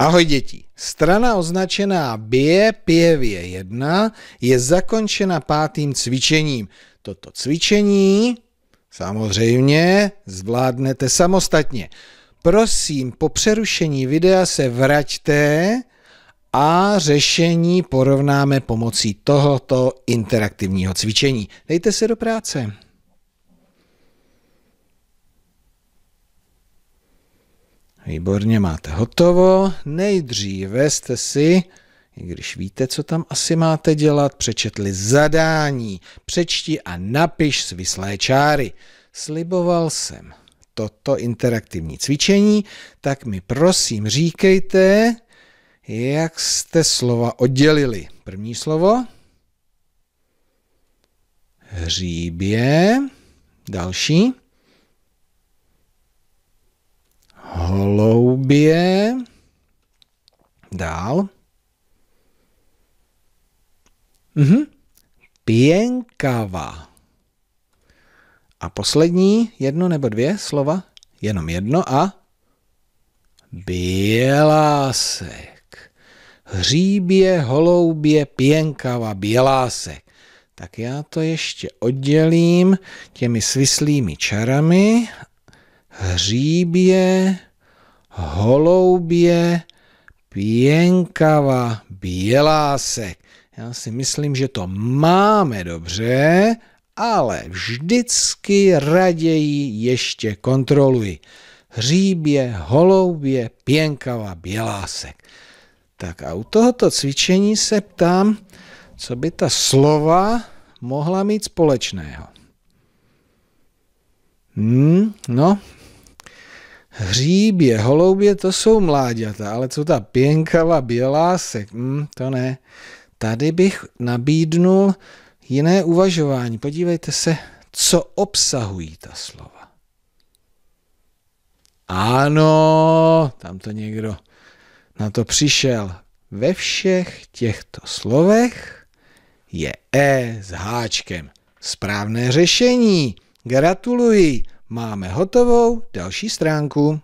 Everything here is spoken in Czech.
Ahoj děti. Strana označená bije pěvě 1 je zakončena pátým cvičením. Toto cvičení samozřejmě zvládnete samostatně. Prosím, po přerušení videa se vraťte a řešení porovnáme pomocí tohoto interaktivního cvičení. Dejte se do práce. Výborně máte hotovo. Nejdříve jste si, i když víte, co tam asi máte dělat, přečetli zadání. Přečti a napiš svislé čáry. Sliboval jsem toto interaktivní cvičení, tak mi prosím říkejte, jak jste slova oddělili. První slovo hříbě, další hloubě. Dál. Mhm. Pěnkava. A poslední, jedno nebo dvě slova, jenom jedno a bělásek. Hříbě, holoubě, pěnkava, bělásek. Tak já to ještě oddělím těmi svislými čarami. Hříbě, holoubě, pěnkava, bělásek. Já si myslím, že to máme dobře, ale vždycky raději ještě kontroluji. Hříbě, holoubě, pěnkava, bělásek. Tak a u tohoto cvičení se ptám, co by ta slova mohla mít společného. Hmm, no, Hříbě, holoubě, to jsou mláďata, ale co ta pěnkava, bělásek, hm, to ne. Tady bych nabídnul jiné uvažování. Podívejte se, co obsahují ta slova. Ano, tam to někdo na to přišel. Ve všech těchto slovech je E s háčkem. Správné řešení. Gratuluji. Máme hotovou další stránku.